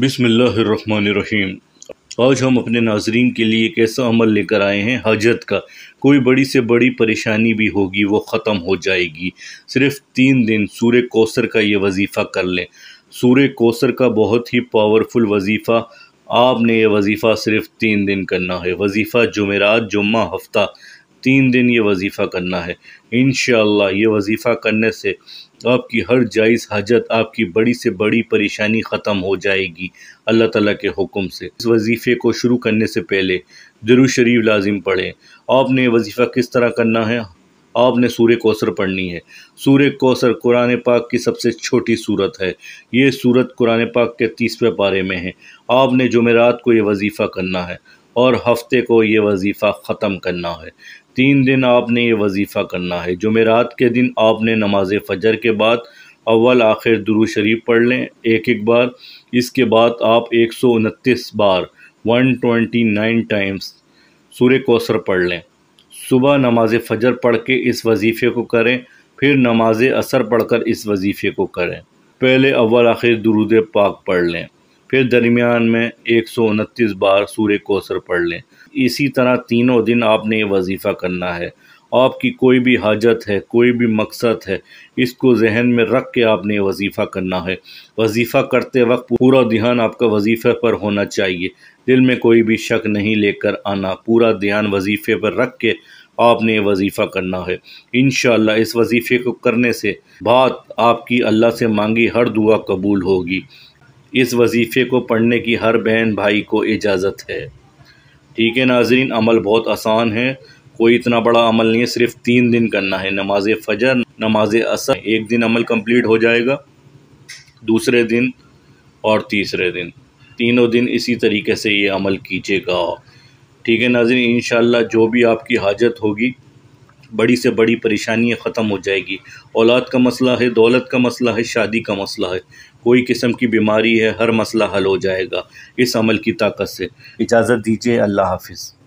बिसमीम आज हम अपने नाजरीन के लिए एक ऐसा अमल लेकर आए हैं हजरत का कोई बड़ी से बड़ी परेशानी भी होगी वो ख़त्म हो जाएगी सिर्फ तीन दिन सूर्य कोसर का ये वजीफ़ा कर लें सूर्य कोसर का बहुत ही पावरफुल वजीफ़ा आपने ये वजीफ़ा सिर्फ तीन दिन करना है वजीफ़ा जुमेरात जुम्मा हफ्ता तीन दिन ये वजीफ़ा करना है इन ये वजीफ़ा करने से आपकी हर जायज़ हाजत आपकी बड़ी से बड़ी परेशानी ख़त्म हो जाएगी अल्लाह ताला के हुक्म से इस वजीफ़े को शुरू करने से पहले दरू शरीफ लाजिम पढ़ें आपने वजीफ़ा किस तरह करना है आपने सूर्य कौसर पढ़नी है सूर्य कौसर कुरान पाक की सबसे छोटी सूरत है ये सूरत कुरान पाक के तीसवें पारे में है आपने जुमेरात को यह वजीफ़ा करना है और हफ्ते को ये वजीफ़ा ख़त्म करना है तीन दिन आपने ये वजीफ़ा करना है जुमेरात के दिन आपने नमाज फजर के बाद अव्वल आखिर दुरू शरीफ पढ़ लें एक एक बार इसके बाद आप एक सौ उनतीस बार वन ट्वेंटी नाइन टाइम्स सूर्य कोसर पढ़ लें सुबह नमाज फजर पढ़ के इस वजीफ़े को करें फिर नमाज असर पढ़कर इस वजीफ़े को करें पहले अव्वल आखिर दरूद पाक पढ़ लें फिर दरमियान में एक सौ उनतीस बार सूर्य कोसर पढ़ लें इसी तरह तीनों दिन आपने ये वजीफ़ा करना है आपकी कोई भी हाजत है कोई भी मकसद है इसको जहन में रख के आपने वजीफ़ा करना है वजीफ़ा करते वक्त पूरा ध्यान आपका वजीफ़े पर होना चाहिए दिल में कोई भी शक नहीं लेकर आना पूरा ध्यान वजीफ़े पर रख के आपने वजीफ़ा करना है इन इस वजीफ़े को करने से बात आपकी अल्लाह से मांगी हर दुआ कबूल होगी इस वजीफ़े को पढ़ने की हर बहन भाई को इजाज़त है ठीक है नाजरीन अमल बहुत आसान है कोई इतना बड़ा अमल नहीं है सिर्फ तीन दिन करना है नमाज फजर नमाज असर एक दिन अमल कंप्लीट हो जाएगा दूसरे दिन और तीसरे दिन तीनों दिन इसी तरीके से ये अमल कीजिएगा ठीक है नाजिन इन जो भी आपकी हाजत होगी बड़ी से बड़ी परेशानियाँ ख़त्म हो जाएगी औलाद का मसला है दौलत का मसला है शादी का मसला है कोई किस्म की बीमारी है हर मसला हल हो जाएगा इस अमल की ताकत से इजाज़त दीजिए अल्लाह हाफिज़